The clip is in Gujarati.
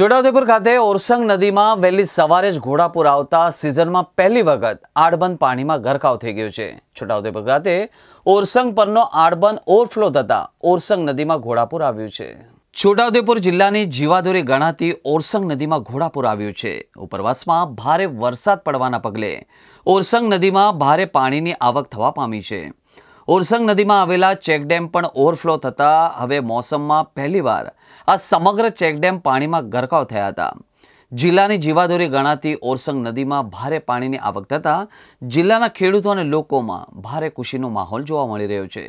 છોટાઉદેપુર ખાતે ઓરસંગ નદીમાં વહેલી સવારે જ ઘોડાપુર આવતા સિઝનમાં પહેલી વખત આડબંધ પાણીમાં ગરકાવ થઈ ગયું છે છોટાઉદેપુર ખાતે ઓરસંગ પરનો આડબંધ ઓવરફ્લો થતા ઓરસંગ નદીમાં ઘોડાપુર આવ્યું છે છોટાઉદેપુર જિલ્લાની જીવાદોરી ગણાતી ઓરસંગ નદીમાં ઘોડાપુર આવ્યું છે ઉપરવાસમાં ભારે વરસાદ પડવાના પગલે ઓરસંગ નદીમાં ભારે પાણીની આવક થવા પામી છે ઓરસંગ નદીમાં આવેલા ચેકડેમ પણ ઓવરફ્લો થતાં હવે મોસમમાં પહેલીવાર આ સમગ્ર ચેકડેમ પાણીમાં ગરકાવ થયા હતા જિલ્લાની જીવાદોરી ગણાતી ઓરસંગ નદીમાં ભારે પાણીની આવક થતાં જિલ્લાના ખેડૂતો અને લોકોમાં ભારે ખુશીનો માહોલ જોવા મળી રહ્યો છે